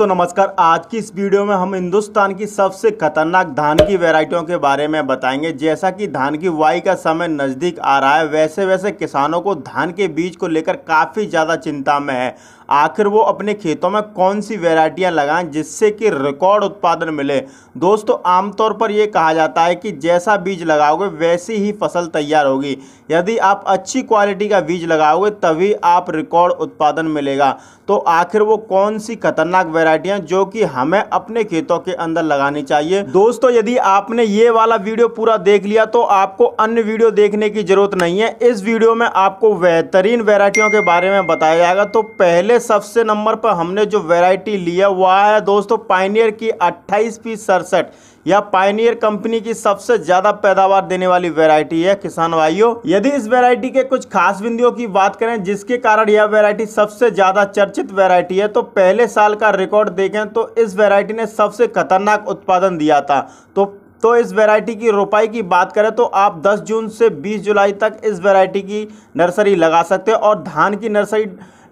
दोस्तों नमस्कार आज की इस वीडियो में हम हिंदुस्तान की सबसे खतरनाक धान की वेराइटियों के बारे में बताएंगे जैसा कि धान की बुआई का समय नज़दीक आ रहा है वैसे वैसे किसानों को धान के बीज को लेकर काफ़ी ज़्यादा चिंता में है आखिर वो अपने खेतों में कौन सी वेराइटियाँ लगाएं जिससे कि रिकॉर्ड उत्पादन मिले दोस्तों आमतौर पर यह कहा जाता है कि जैसा बीज लगाओगे वैसी ही फसल तैयार होगी यदि आप अच्छी क्वालिटी का बीज लगाओगे तभी आप रिकॉर्ड उत्पादन मिलेगा तो आखिर वो कौन सी खतरनाक वेराइटी वेराइटियां जो कि हमें अपने खेतों के अंदर लगानी चाहिए दोस्तों यदि आपने ये वाला वीडियो पूरा देख लिया तो आपको अन्य वीडियो देखने की जरूरत नहीं है इस वीडियो में आपको बेहतरीन वेराइटियों के बारे में बताया जाएगा तो पहले सबसे नंबर पर हमने जो वेराइटी लिया वह है दोस्तों पाइनियर की अट्ठाईस पीस सड़सठ यह पाइनियर कंपनी की सबसे ज्यादा पैदावार देने वाली वैरायटी है किसान भाइयों यदि इस वैरायटी के कुछ खास बिंदुओं की बात करें जिसके कारण यह वैरायटी सबसे ज्यादा चर्चित वैरायटी है तो पहले साल का रिकॉर्ड रिकॉर्ड देखें तो इस वैरायटी ने सबसे खतरनाक उत्पादन दिया था तो तो इस वैरायटी की रोपाई की बात करें तो आप 10 जून से 20 जुलाई तक इस वैरायटी की नर्सरी लगा सकते हैं और धान की नर्सरी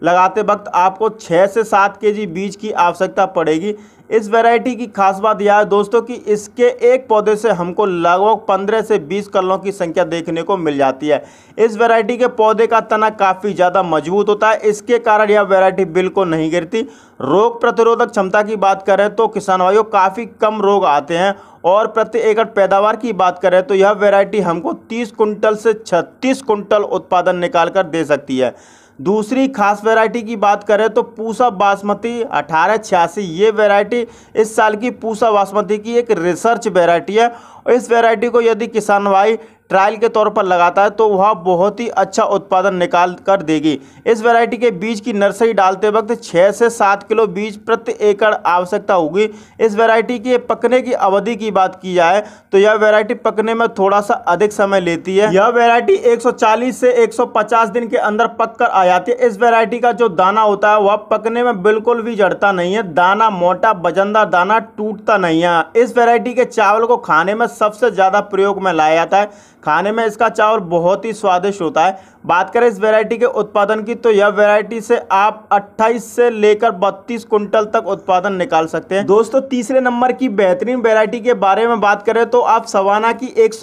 लगाते वक्त आपको 6 से 7 केजी बीज की आवश्यकता पड़ेगी इस वैरायटी की खास बात यह है दोस्तों कि इसके एक पौधे से हमको लगभग 15 से 20 कलों की संख्या देखने को मिल जाती है इस वैरायटी के पौधे का तना काफ़ी ज़्यादा मजबूत होता है इसके कारण यह वैरायटी बिल्कुल नहीं गिरती रोग प्रतिरोधक क्षमता की बात करें तो किसान भाइयों काफ़ी कम रोग आते हैं और प्रति एकड़ पैदावार की बात करें तो यह वैरायटी हमको तीस कुंटल से छत्तीस कुंटल उत्पादन निकाल कर दे सकती है दूसरी खास वैरायटी की बात करें तो पूसा बासमती अठारह छियासी ये वैरायटी इस साल की पूसा बासमती की एक रिसर्च वैरायटी है और इस वैरायटी को यदि किसान भाई ट्रायल के तौर पर लगाता है तो वह बहुत ही अच्छा उत्पादन निकाल कर देगी इस वैरायटी के बीज की नर्सरी डालते वक्त छः से सात किलो बीज प्रति एकड़ आवश्यकता होगी इस वैरायटी के पकने की अवधि की बात की जाए तो यह वैरायटी पकने में थोड़ा सा अधिक समय लेती है यह वैरायटी 140 से 150 दिन के अंदर पक कर आ जाती है इस वेरायटी का जो दाना होता है वह पकने में बिल्कुल भी जड़ता नहीं है दाना मोटा बजंदा दाना टूटता नहीं है इस वेरायटी के चावल को खाने में सबसे ज़्यादा प्रयोग में लाया जाता है खाने में इसका चावल बहुत ही स्वादिष्ट होता है बात करें इस वैरायटी के उत्पादन की तो यह वैरायटी से आप 28 से लेकर 32 कुंटल तक उत्पादन निकाल सकते हैं दोस्तों तीसरे नंबर की बेहतरीन वैरायटी के बारे में बात करें तो आप सवाना की एक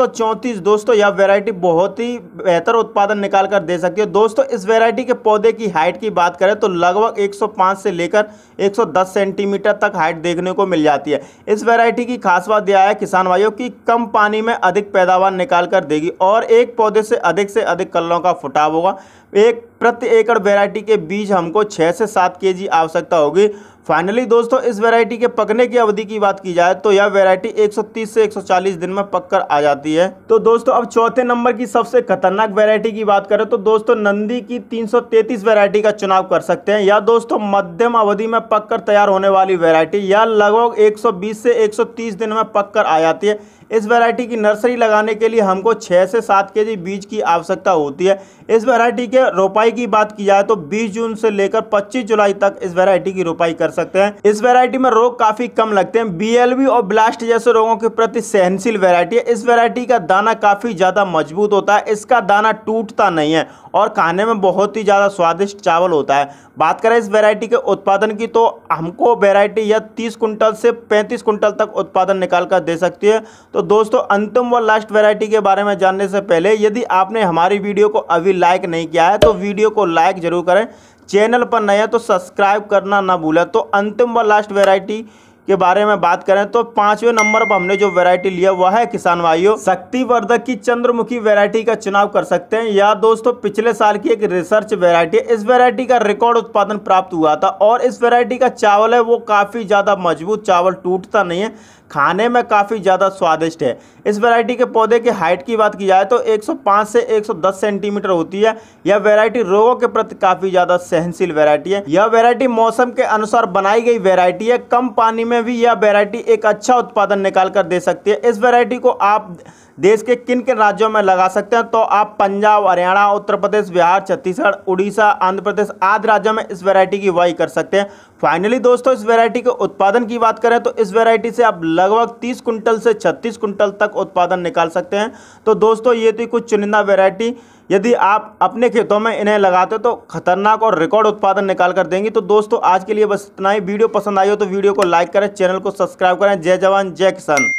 दोस्तों यह वैरायटी बहुत ही बेहतर उत्पादन निकाल कर दे सकती है दोस्तों इस वेरायटी के पौधे की हाइट की बात करें तो लगभग 105 से लेकर 110 सेंटीमीटर तक हाइट देखने को मिल जाती है इस वेरायटी की खास बात यह है किसान भाइयों की कम पानी में अधिक पैदावार निकाल कर देगी और एक पौधे से अधिक से अधिक कलों का फुट घोटाव होगा एक प्रति एकड़ वैरायटी के बीज हमको छः से सात के जी आवश्यकता होगी फाइनली दोस्तों इस वैरायटी के पकने की अवधि की बात की जाए तो यह वैरायटी 130 से 140 दिन में पककर आ जाती है तो दोस्तों अब चौथे नंबर की सबसे खतरनाक वैरायटी की बात करें तो दोस्तों नंदी की 333 वैरायटी का चुनाव कर सकते हैं या दोस्तों मध्यम अवधि में पककर तैयार होने वाली वैरायटी या लगभग एक से एक दिन में पक आ जाती है इस वैरायटी की नर्सरी लगाने के लिए हमको छः से सात के जी बीज की आवश्यकता होती है इस वैरायटी के रोपाई की बात की जाए तो बीस जून से लेकर पच्चीस जुलाई तक इस वैरायटी की रोपाई कर सकते हैं इस वैरायटी में रोग काफ़ी कम लगते हैं बीएलवी और ब्लास्ट जैसे रोगों के प्रति सहनशील वैरायटी है इस वैरायटी का दाना काफ़ी ज़्यादा मजबूत होता है इसका दाना टूटता नहीं है और खाने में बहुत ही ज़्यादा स्वादिष्ट चावल होता है बात करें इस वैरायटी के उत्पादन की तो हमको वेरायटी यह तीस कुंटल से पैंतीस कुंटल तक उत्पादन निकाल कर दे सकती है तो दोस्तों अंतिम व लास्ट वैरायटी के बारे में जानने से पहले यदि आपने हमारी वीडियो को अभी लाइक नहीं किया है तो वीडियो को लाइक जरूर करें चैनल पर नए हैं तो सब्सक्राइब करना ना भूलें तो अंतिम व लास्ट वैरायटी के बारे में बात करें तो पांचवें नंबर पर हमने जो वैरायटी लिया वह है किसान भाइयों शक्तिवर्धक की चंद्रमुखी वैरायटी का चुनाव कर सकते हैं या दोस्तों पिछले साल की एक रिसर्च वैरायटी है इस वैरायटी का रिकॉर्ड उत्पादन प्राप्त हुआ था और इस वैरायटी का चावल है वो काफ़ी ज़्यादा मजबूत चावल टूटता नहीं है खाने में काफ़ी ज़्यादा स्वादिष्ट है इस वैरायटी के पौधे की हाइट की बात की जाए तो 105 से 110 सेंटीमीटर होती है यह वैरायटी रोगों के प्रति काफ़ी ज़्यादा सहनशील वैरायटी है यह वैरायटी मौसम के अनुसार बनाई गई वैरायटी है कम पानी में भी यह वैरायटी एक अच्छा उत्पादन निकाल कर दे सकती है इस वैरायटी को आप देश के किन किन राज्यों में लगा सकते हैं तो आप पंजाब हरियाणा उत्तर प्रदेश बिहार छत्तीसगढ़ उड़ीसा आंध्र प्रदेश आदि राज्यों में इस वैरायटी की वाई कर सकते हैं फाइनली दोस्तों इस वैरायटी के उत्पादन की बात करें तो इस वैरायटी से आप लगभग 30 कुंटल से 36 कुंटल तक उत्पादन निकाल सकते हैं तो दोस्तों ये थी तो कुछ चुनिंदा वेरायटी यदि आप अपने खेतों में इन्हें लगाते तो खतरनाक और रिकॉर्ड उत्पादन निकाल कर देंगी तो दोस्तों आज के लिए बस इतना ही वीडियो पसंद आई हो तो वीडियो को लाइक करें चैनल को सब्सक्राइब करें जय जवान जय किसान